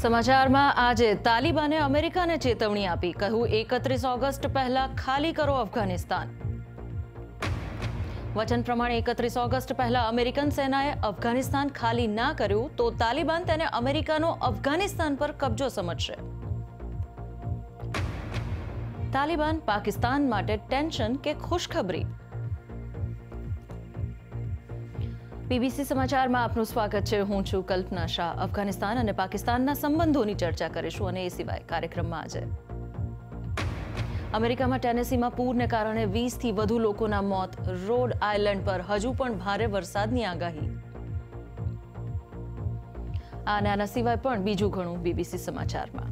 સમાચારમાં આજે તાલિબાને અમેરિકાને ચેતવણી આપી કહ્યું એકત્રીસ ઓગસ્ટ પહેલા ખાલી કરો અફઘાનિસ્તાન વચન પ્રમાણે એકત્રીસ ઓગસ્ટ પહેલા અમેરિકન સેનાએ અફઘાનિસ્તાન ખાલી ના કર્યું તો તાલિબાન તેને અમેરિકાનો અફઘાનિસ્તાન પર કબજો સમજશે તાલિબાન પાકિસ્તાન માટે ટેન્શન કે ખુશખબરી બીબીસી સમાચારમાં આપનું સ્વાગત છે હું છું કલ્પના શાહ અફઘાનિસ્તાન અને પાકિસ્તાનના સંબંધોની ચર્ચા કરીશું અને એ સિવાય કાર્યક્રમમાં આજે અમેરિકામાં ટેનેસીમાં પૂરને કારણે વીસથી વધુ લોકોના મોત રોડ આઇલેન્ડ પર હજુ પણ ભારે વરસાદની આગાહી અને આના સિવાય પણ બીજું ઘણું બીબીસી સમાચારમાં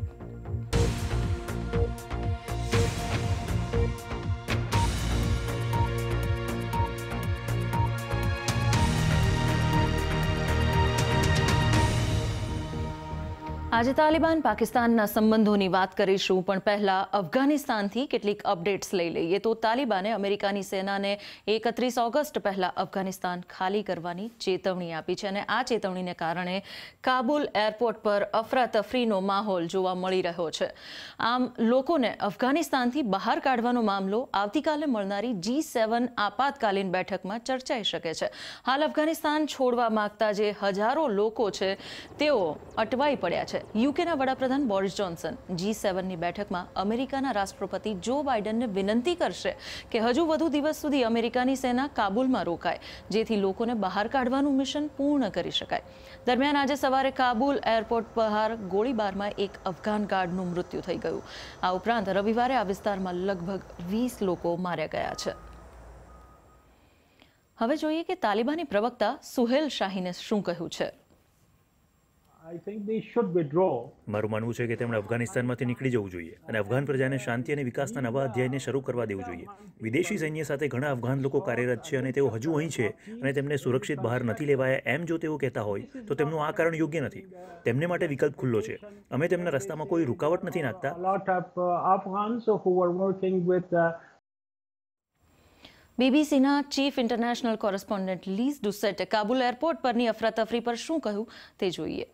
આજે તાલિબાન પાકિસ્તાનના સંબંધોની વાત કરીશું પણ પહેલા અફઘાનિસ્તાનથી કેટલીક અપડેટ્સ લઈ લઈએ તો તાલિબાને અમેરિકાની સેનાને એકત્રીસ ઓગસ્ટ પહેલા અફઘાનિસ્તાન ખાલી કરવાની ચેતવણી આપી છે અને આ ચેતવણીને કારણે કાબુલ એરપોર્ટ પર અફરાતફરીનો માહોલ જોવા મળી રહ્યો છે આમ લોકોને અફઘાનિસ્તાનથી બહાર કાઢવાનો મામલો આવતીકાલે મળનારી જી સેવન આપાતકાલીન બેઠકમાં ચર્ચાઈ શકે છે હાલ અફઘાનિસ્તાન છોડવા માગતા જે હજારો લોકો છે તેઓ અટવાઈ પડ્યા છે યુકેના વડાપ્રધાન બોરિસ જોન્સન જી સેવનની બેઠકમાં અમેરિકાના રાષ્ટ્રપતિ જો બાઇડનને વિનંતી કરશે કે હજુ વધુ દિવસ સુધી અમેરિકાની સેના કાબુલમાં રોકાય જેથી લોકોને બહાર કાઢવાનું મિશન પૂર્ણ કરી શકાય દરમિયાન આજે સવારે કાબુલ એરપોર્ટ બહાર ગોળીબારમાં એક અફઘાન ગાર્ડનું મૃત્યુ થઈ ગયું આ ઉપરાંત રવિવારે આ વિસ્તારમાં લગભગ વીસ લોકો માર્યા ગયા છે હવે જોઈએ કે તાલિબાની પ્રવક્તા સુહેલ શાહીને શું કહ્યું છે મારું માનવું છે કે તેમણે અફઘાનિસ્તાનમાંથી નીકળી જવું જોઈએ અને અફઘાન પ્રજાને શાંતિ અને વિકાસના નવા અધ્યાયને શરૂ કરવા દેવું જોઈએ વિદેશી સૈન્ય સાથે ઘણા અફઘાન લોકો કાર્યરત છે અને તેઓ હજુ અહીં છે અને તેમને સુરક્ષિત બહાર નથી લેવાયા એમ જો તેઓ કહેતા હોય તો તેમનું આ કારણ યોગ્ય નથી તેમને માટે વિકલ્પ ખુલ્લો છે અમે તેમના રસ્તામાં કોઈ રૂકાવટ નથી નાખતા બીબીસીના uh, uh, chief international correspondent Lyse ડુસેટે કાબુલ એરપોર્ટ પરની અફરાતફરી પર શું કહ્યું તે જોઈએ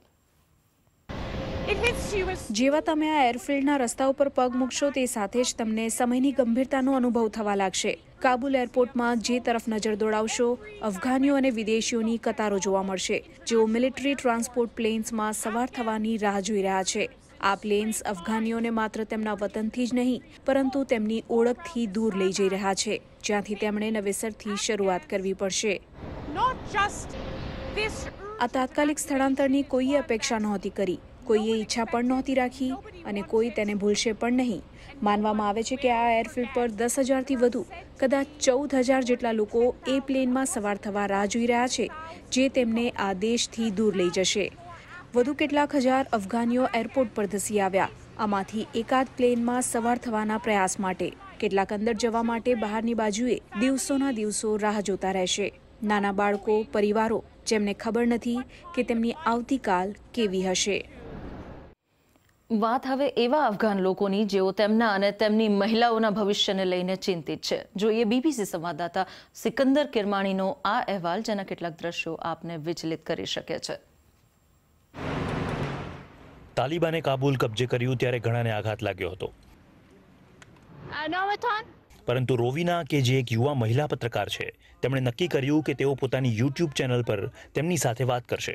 જેવા તમે આ એરફિલ્ડના રસ્તા ઉપર પગ મૂકશો તે સાથે જ તમને સમયની ગંભીરતાનો અનુભવ થવા લાગશે કાબુલ એરપોર્ટમાં જે તરફ નજર દોડાવશો અફઘાનીઓ અને વિદેશીઓની કતારો જોવા મળશે જેઓ મિલિટરી ટ્રાન્સપોર્ટ પ્લેન્સમાં સવાર થવાની રાહ જોઈ રહ્યા છે આ પ્લેન્સ અફઘાનીઓને માત્ર તેમના વતનથી જ નહીં પરંતુ તેમની ઓળખથી દૂર લઈ જઈ રહ્યા છે જ્યાંથી તેમણે નવેસરથી શરૂઆત કરવી પડશે આ તાત્કાલિક સ્થળાંતરની કોઈ અપેક્ષા નહોતી કરી કોઈએ ઈચ્છા પણ નહોતી રાખી અને કોઈ તેને ભૂલશે પણ નહીં માનવામાં આવે છે કે આ એરફિલ્ડ પર દસ હજારથી વધુ કદાચ ચૌદ હજાર જેટલા લોકો એ પ્લેનમાં સવાર થવા રાહ જોઈ રહ્યા છે જે તેમને આ દેશથી દૂર લઈ જશે વધુ કેટલાક હજાર અફઘાનીઓ એરપોર્ટ પર ધસી આવ્યા આમાંથી એકાદ પ્લેનમાં સવાર થવાના પ્રયાસ માટે કેટલાક અંદર જવા માટે બહારની બાજુએ દિવસોના દિવસો રાહ જોતા રહેશે નાના બાળકો પરિવારો જેમને ખબર નથી કે તેમની આવતીકાલ કેવી હશે વાત હવે એવા અફઘાન લોકોની જેઓ તેમના અને તેમની મહિલાઓના ભવિષ્યને લઈને ચિંતિત છે જોઈએ બીબીસી સંવાદદાતા સિકંદર કિરમાણીનો આ અહેવાલ જેના કેટલાક દ્રશ્યો આપને વિચલિત કરી શકે છે તાલિબાને કાબુલ કબજે કર્યું ત્યારે ઘણાને આઘાત લાગ્યો હતો uh, પરંતુ રોવિના કે જે એક યુવા મહિલા પત્રકાર છે તેમણે નક્કી કર્યું કે તેઓ પોતાની યુટ્યુબ ચેનલ પર તેમની સાથે વાત કરશે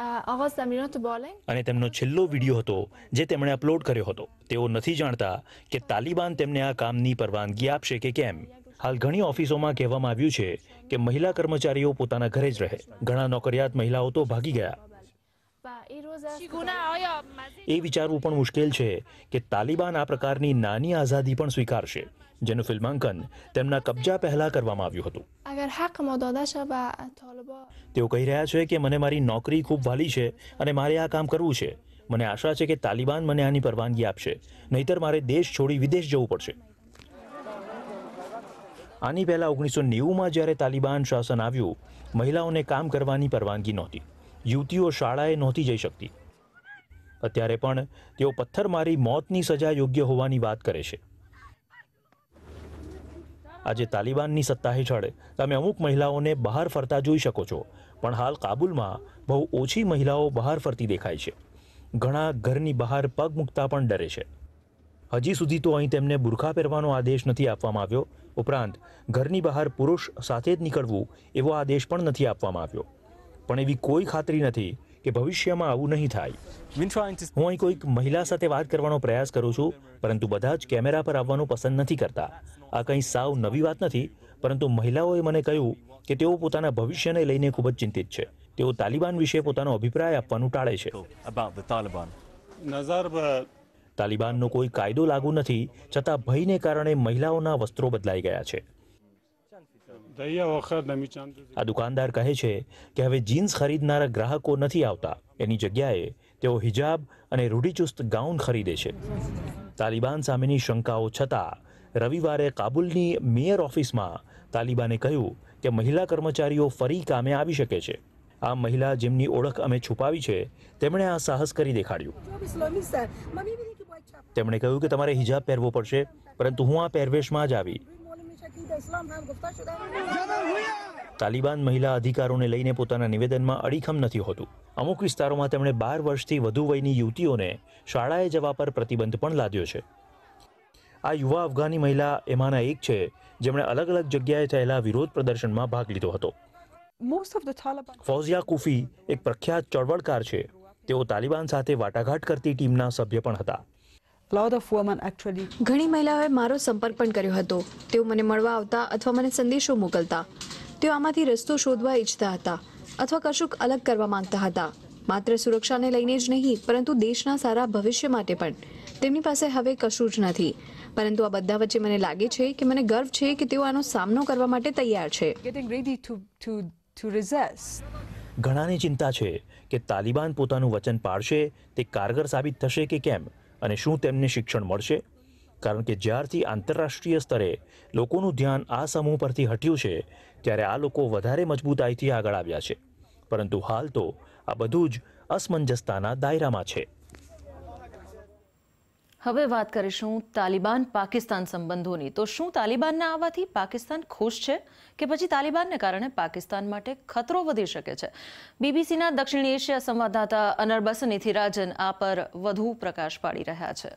અને તેમનો છેલ્લો વિડિયો હતો જે તેમણે અપલોડ કર્યો હતો તેઓ નથી જાણતા કે તાલિબાન તેમને આ કામની પરવાનગી આપશે કે કેમ હાલ ઘણી ઓફિસોમાં કહેવામાં આવ્યું છે કે મહિલા કર્મચારીઓ પોતાના ઘરે જ રહે ઘણા નોકરિયાત મહિલાઓ તો ભાગી ગયા એ વિચારવું પણ મુશ્કેલ છે કે તાલિબાન આ પ્રકારની નાની આઝાદી પણ સ્વીકારશે જેનું ફિલ્માંકન તેમના કબજા પહેલા કરવામાં આવ્યું હતું તેઓ કહી રહ્યા છે કે મને મારી નોકરી ખૂબ વાલી છે અને મારે આ કામ કરવું છે મને આશા છે કે તાલિબાન મને આની પરવાનગી આપશે નહીતર મારે દેશ છોડી વિદેશ જવું પડશે આની પહેલાં ઓગણીસો નેવુંમાં જ્યારે તાલિબાન શાસન આવ્યું મહિલાઓને કામ કરવાની પરવાનગી નહોતી યુવતીઓ શાળાએ નહોતી જઈ શકતી અત્યારે પણ તેઓ પથ્થર મારી મોતની સજા યોગ્ય હોવાની વાત કરે છે આજે તાલિબાનની સત્તા હેઠળ તમે અમુક મહિલાઓને બહાર ફરતા જોઈ શકો છો પણ હાલ કાબુલમાં બહુ ઓછી મહિલાઓ બહાર ફરતી દેખાય છે ઘણા ઘરની બહાર પગ મૂકતા પણ ડરે છે હજી સુધી તો અહીં તેમને બુરખા પહેરવાનો આદેશ નથી આપવામાં આવ્યો ઉપરાંત ઘરની બહાર પુરુષ સાથે જ નીકળવું એવો આદેશ પણ નથી આપવામાં આવ્યો પણ એવી કોઈ ખાતરી નથી કે ભવિષ્યમાં આવું નહીં થાય હું અહીં કોઈક મહિલા સાથે વાત કરવાનો પ્રયાસ કરું છું પરંતુ બધા જ કેમેરા પર આવવાનું પસંદ નથી કરતા આ કંઈ સાવ નવી વાત નથી પરંતુ મહિલાઓએ મને કહ્યું કે તેઓ પોતાના ભવિષ્યને લઈને ખૂબ જ ચિંતિત છે તેઓ તાલિબાન વિશે પોતાનો અભિપ્રાય આપવાનું ટાળે છે તાલિબાનનો કોઈ કાયદો લાગુ નથી છતાં ભયને કારણે મહિલાઓના વસ્ત્રો બદલાઈ ગયા છે આ દુકાનદાર કહે છે કે હવે જીન્સ ખરીદનારા ગ્રાહકો નથી આવતા એની જગ્યાએ તેઓ હિજાબ અને રૂઢિચુસ્ત ગાઉન ખરીદે છે તાલિબાન સામેની શંકાઓ છતાં રવિવારે કાબુલની મેયર ઓફિસમાં તાલિબાને કહ્યું કે મહિલા કર્મચારીઓ ફરી કામે આવી શકે છે આ મહિલા જેમની ઓળખ અમે છુપાવી છે તેમણે આ સાહસ કરી દેખાડ્યું તેમણે કહ્યું કે તમારે હિજાબ પહેરવો પડશે પરંતુ હું આ પહેરવેશમાં જ આવી તાલિબાન મહિલા અધિકારોને લઈને પોતાના નિવેદનમાં અડીખમ નથી હોતું અમુક વિસ્તારોમાં તેમણે બાર વર્ષથી વધુ વયની યુવતીઓને શાળાએ જવા પર પ્રતિબંધ પણ લાદ્યો છે આ યુવા અફઘાની મહિલા એમાંના એક છે જેમણે અલગ અલગ જગ્યાએ થયેલા વિરોધ પ્રદર્શનમાં ભાગ લીધો હતો ફૌઝિયા કુફી એક પ્રખ્યાત ચળવળકાર છે તેઓ તાલિબાન સાથે વાટાઘાટ કરતી ટીમના સભ્ય પણ હતા lot of women actually ઘણી મહિલાઓએ મારો સંપર્ક પણ કર્યો હતો તેઓ મને મળવા આવતા અથવા મને સંદેશો મોકલતા તેઓ આમાંથી રસ્તો શોધવા ઈચ્છતા હતા અથવા કશુંક અલગ કરવા માંગતા હતા માત્ર સુરક્ષાને લઈને જ નહીં પરંતુ દેશના સારા ભવિષ્ય માટે પણ તેમની પાસે હવે કશું જ નથી પરંતુ આ બધા વચ્ચે મને લાગે છે કે મને ગર્વ છે કે તેઓ આનો સામનો કરવા માટે તૈયાર છે ઘણાની ચિંતા છે કે તાલિબાન પોતાનું વચન પાળશે તે કારગર સાબિત થશે કે કેમ અને શું તેમને શિક્ષણ મળશે કારણ કે જ્યારથી આંતરરાષ્ટ્રીય સ્તરે લોકોનું ધ્યાન આ સમૂહ પરથી હટ્યું છે ત્યારે આ લોકો વધારે મજબૂતાઈથી આગળ આવ્યા છે પરંતુ હાલ તો આ બધું જ અસમંજસતાના દાયરામાં છે હવે વાત કરીશું તાલિબાન પાકિસ્તાન સંબંધોની તો શું તાલિબાનના આવવાથી પાકિસ્તાન ખુશ છે કે પછી તાલિબાનને કારણે પાકિસ્તાન માટે ખતરો વધી શકે છે બીબીસીના દક્ષિણ એશિયા સંવાદદાતા અનરબસ નિથિરાજન આ પર વધુ પ્રકાશ પાડી રહ્યા છે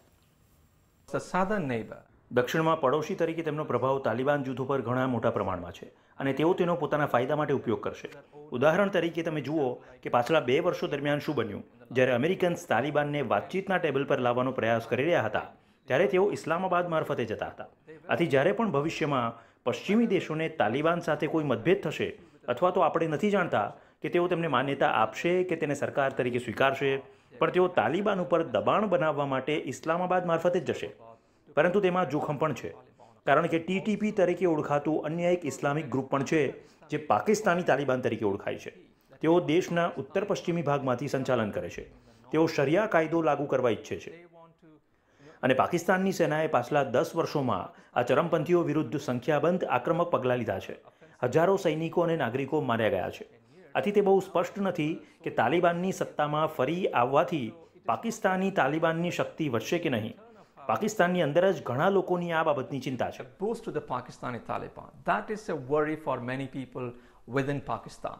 દક્ષિણમાં પડોશી તરીકે તેમનો પ્રભાવ તાલિબાન જૂથ ઉપર ઘણા મોટા પ્રમાણમાં છે અને તેઓ તેનો પોતાના ફાયદા માટે ઉપયોગ કરશે ઉદાહરણ તરીકે તમે જુઓ કે પાછલા બે વર્ષો દરમિયાન શું બન્યું જ્યારે અમેરિકન્સ તાલિબાનને વાતચીતના ટેબલ પર લાવવાનો પ્રયાસ કરી રહ્યા હતા ત્યારે તેઓ ઇસ્લામાબાદ મારફતે જતા હતા આથી જ્યારે પણ ભવિષ્યમાં પશ્ચિમી દેશોને તાલિબાન સાથે કોઈ મતભેદ થશે અથવા તો આપણે નથી જાણતા કે તેઓ તેમને માન્યતા આપશે કે તેને સરકાર તરીકે સ્વીકારશે પણ તેઓ તાલિબાન ઉપર દબાણ બનાવવા માટે ઇસ્લામાબાદ મારફતે જ જશે પરંતુ તેમાં જોખમ પણ છે કારણ કે ટીટીપી તરીકે ઓળખાતું અન્ય એક ઇસ્લામિક ગ્રુપ પણ છે જે પાકિસ્તાની તાલિબાન તરીકે ઓળખાય છે તેઓ દેશના ઉત્તર પશ્ચિમી ભાગમાંથી સંચાલન કરે છે તેઓ શરિયા કાયદો લાગુ કરવા ઈચ્છે છે અને પાકિસ્તાનની સેનાએ પાછલા દસ વર્ષોમાં આ ચરમપંથીઓ વિરુદ્ધ સંખ્યાબંધ આક્રમક પગલાં લીધા છે હજારો સૈનિકો અને નાગરિકો માર્યા ગયા છે આથી તે બહુ સ્પષ્ટ નથી કે તાલિબાનની સત્તામાં ફરી આવવાથી પાકિસ્તાની તાલિબાનની શક્તિ વધશે કે નહીં પાકિસ્તાનની અંદર જ ઘણા લોકોની આ બાબતની ચિંતા છે goes the Pakistani Pakistani Taliban. Is a worry for many people people in Pakistan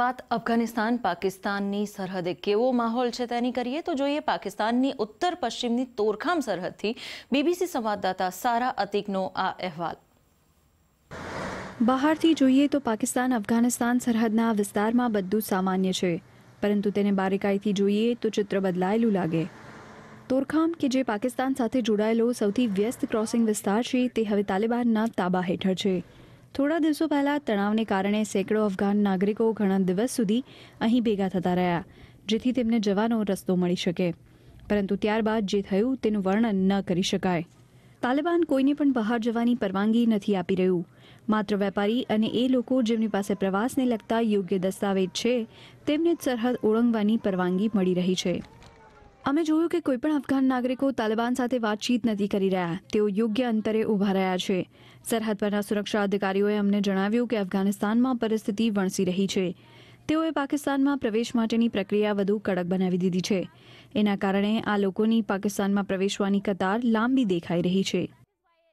વાત અફઘાનિસ્તાન પાકિસ્તાનની સરહદે કેવો માહોલ છે તેની કરીએ તો જોઈએ પાકિસ્તાનની ઉત્તર પશ્ચિમની તોરખામ સરહદથી બીબીસી સંવાદદાતા સારા અતિકનો આ અહેવાલ બહારથી જોઈએ તો પાકિસ્તાન અફઘાનિસ્તાન સરહદના વિસ્તારમાં બધું સામાન્ય છે પરંતુ તેને બારીકાઈથી જોઈએ તો ચિત્ર બદલાયેલું લાગે તોરખામ કે જે પાકિસ્તાન સાથે જોડાયેલો સૌથી વ્યસ્ત ક્રોસિંગ વિસ્તાર છે તે હવે તાલિબાનના તાબા હેઠળ છે થોડા દિવસો પહેલાં તણાવને કારણે સેંકડો અફઘાન નાગરિકો ઘણા દિવસ સુધી અહીં ભેગા થતા રહ્યા જેથી તેમને જવાનો રસ્તો મળી શકે પરંતુ ત્યારબાદ જે થયું તેનું વર્ણન ન કરી શકાય તાલિબાન કોઈને પણ બહાર જવાની પરવાનગી નથી આપી રહ્યું માત્ર વેપારી અને એ લોકો જેમની પાસે પ્રવાસને લગતા યોગ્ય દસ્તાવેજ છે તેમને જ સરહદ ઓળંગવાની પરવાનગી મળી રહી છે અમે જોયું કે કોઈપણ અફઘાન નાગરિકો તાલિબાન સાથે વાતચીત નથી કરી રહ્યા તેઓ યોગ્ય અંતરે ઊભા રહ્યા છે સરહદ પરના સુરક્ષા અધિકારીઓએ અમને જણાવ્યું કે અફઘાનિસ્તાનમાં પરિસ્થિતિ વણસી રહી છે તેઓએ પાકિસ્તાનમાં પ્રવેશ માટેની પ્રક્રિયા વધુ કડક બનાવી દીધી છે એના કારણે આ લોકોની પાકિસ્તાનમાં પ્રવેશવાની કતાર લાંબી દેખાઈ રહી છે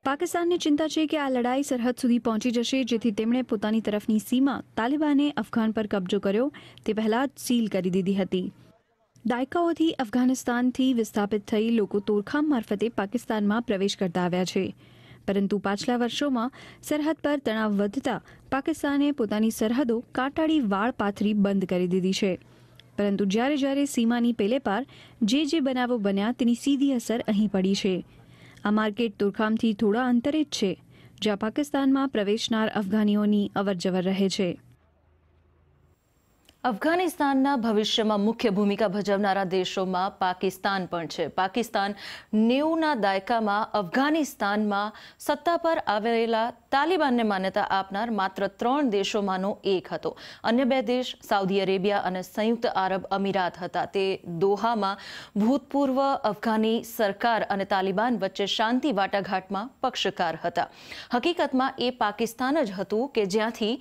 પાકિસ્તાનને ચિંતા છે કે આ લડાઈ સરહદ સુધી પહોંચી જશે જેથી તેમણે પોતાની તરફની સીમા તાલિબાને અફઘાન પર કબજો કર્યો તે પહેલા જ સીલ કરી દીધી હતી દાયકાઓથી અફઘાનિસ્તાનથી વિસ્થાપિત થઈ લોકો તોરખામ મારફતે પાકિસ્તાનમાં પ્રવેશ કરતા આવ્યા છે પરંતુ પાછલા વર્ષોમાં સરહદ પર તણાવ વધતા પાકિસ્તાને પોતાની સરહદો કાંટાળી વાળ પાથરી બંધ કરી દીધી છે પરંતુ જ્યારે જ્યારે સીમાની પેલે પાર જે જે બનાવો બન્યા તેની સીધી અસર અહીં પડી છે આ માર્કેટ તુરખામથી થોડા અંતરે જ છે જ્યાં પાકિસ્તાનમાં પ્રવેશનાર અફઘાનીઓની અવરજવર રહે છે અફઘાનિસ્તાનના ભવિષ્યમાં મુખ્ય ભૂમિકા ભજવનારા દેશોમાં પાકિસ્તાન પણ છે પાકિસ્તાન નેવુંના દાયકામાં અફઘાનિસ્તાનમાં સત્તા પર આવેલા તાલિબાનને માન્યતા આપનાર માત્ર ત્રણ દેશોમાંનો એક હતો અન્ય બે દેશ સાઉદી અરેબિયા અને સંયુક્ત આરબ અમીરાત હતા તે દોહામાં ભૂતપૂર્વ અફઘાની સરકાર અને તાલિબાન વચ્ચે શાંતિ વાટાઘાટમાં પક્ષકાર હતા હકીકતમાં એ પાકિસ્તાન જ હતું કે જ્યાંથી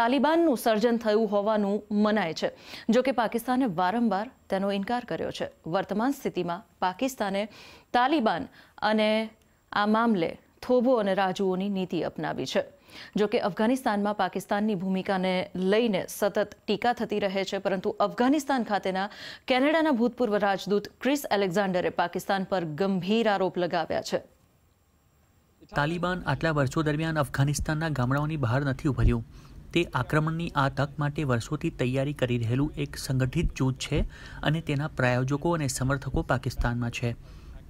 તાલિબાનનું સર્જન થયું હોવાનું મનાય છે જોકે પાકિસ્તાને વારંવાર તેનો ઇનકાર કર્યો છે વર્તમાન સ્થિતિમાં પાકિસ્તાને તાલિબાન અને આ મામલે થોભો અને રાજુઓની નીતિ અપનાવી છે જોકે અફઘાનિસ્તાનમાં પાકિસ્તાનની ભૂમિકાને લઈને સતત ટીકા થતી રહે છે પરંતુ અફઘાનિસ્તાન ખાતેના કેનેડાના ભૂતપૂર્વ રાજદૂત ક્રિસ એલેક્ઝાન્ડરે પાકિસ્તાન પર ગંભીર આરોપ લગાવ્યા છે તાલિબાન આટલા વર્ષો દરમિયાન અફઘાનિસ્તાનના ગામડાઓની બહાર નથી ઉભર્યું તે આક્રમણની આ તક માટે વર્ષોથી તૈયારી કરી રહેલું એક સંગઠિત જૂથ છે અને તેના પ્રાયોજકો અને સમર્થકો પાકિસ્તાનમાં છે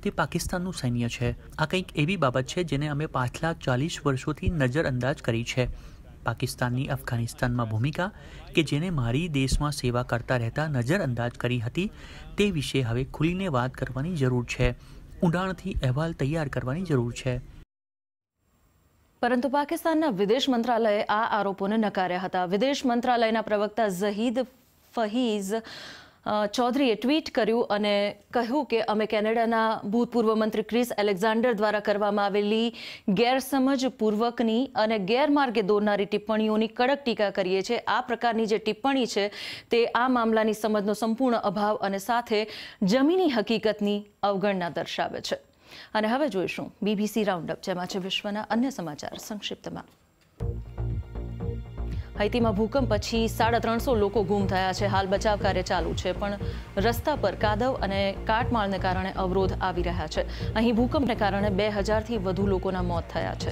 તે પાકિસ્તાનનું સૈન્ય છે આ કંઈક એવી બાબત છે જેને અમે પાછલા ચાલીસ વર્ષોથી નજરઅંદાજ કરી છે પાકિસ્તાનની અફઘાનિસ્તાનમાં ભૂમિકા કે જેને મારી દેશમાં સેવા કરતા રહેતા નજરઅંદાજ કરી હતી તે વિશે હવે ખુલીને વાત કરવાની જરૂર છે ઊંડાણથી અહેવાલ તૈયાર કરવાની જરૂર છે પરંતુ પાકિસ્તાનના વિદેશ મંત્રાલયે આ આરોપોને નકાર્યા હતા વિદેશ મંત્રાલયના પ્રવક્તા ઝહીદ ફહીઝ ચૌધરીએ ટ્વીટ કર્યું અને કહ્યું કે અમે કેનેડાના ભૂતપૂર્વ મંત્રી ક્રિસ એલેક્ઝાન્ડર દ્વારા કરવામાં આવેલી ગેરસમજપૂર્વકની અને ગેરમાર્ગે દોરનારી ટિપ્પણીઓની કડક ટીકા કરીએ છીએ આ પ્રકારની જે ટિપ્પણી છે તે આ મામલાની સમજનો સંપૂર્ણ અભાવ અને સાથે જમીની હકીકતની અવગણના દર્શાવે છે અને હવે જોઈશું બીબીસી રાઉન્ડઅપ જેમાં છે વિશ્વના અન્ય સમાચાર સંક્ષિપ્તમાં હાઇતીમાં ભૂકંપ પછી સાડા ત્રણસો લોકો ગુમ થયા છે હાલ બચાવ કાર્ય ચાલુ છે પણ રસ્તા પર કાદવ અને કાટમાળને કારણે અવરોધ આવી રહ્યા છે અહીં ભૂકંપને કારણે બે હજારથી વધુ લોકોના મોત થયા છે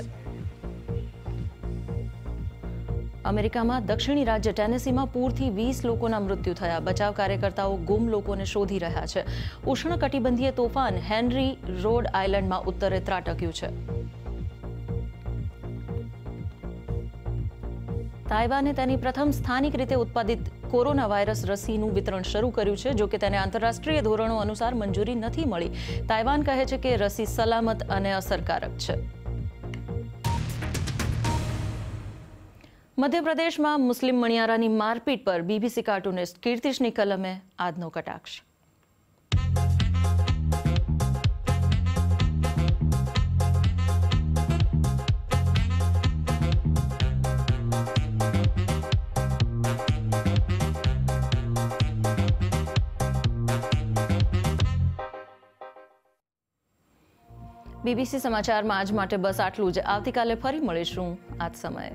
અમેરિકામાં દક્ષિણી રાજ્ય ટેનેસીમાં પૂરથી વીસ લોકોના મૃત્યુ થયા બચાવ કાર્યકર્તાઓ ગુમ લોકોને શોધી રહ્યા છે ઉષ્ણકટિબંધીય તોફાન હેનરી રોડ આઇલેન્ડમાં ઉત્તરે ત્રાટક્યું છે તાઇવાને તેની પ્રથમ સ્થાનિક રીતે ઉત્પાદિત કોરોના વાયરસ રસીનું વિતરણ શરૂ કર્યું છે જોકે તેને આંતરરાષ્ટ્રીય ધોરણો અનુસાર મંજૂરી નથી મળી તાઇવાન કહે છે કે રસી સલામત અને અસરકારક છે મધ્યપ્રદેશમાં મુસ્લિમ મણિયારાની મારપીટ પર બીબીસી કાર્ટૂનિસ્ટ કીર્તિશની કલમે આજનો કટાક્ષ બીબીસી સમાચારમાં આજ માટે બસ આટલું જ આવતીકાલે ફરી મળીશું આજ સમયે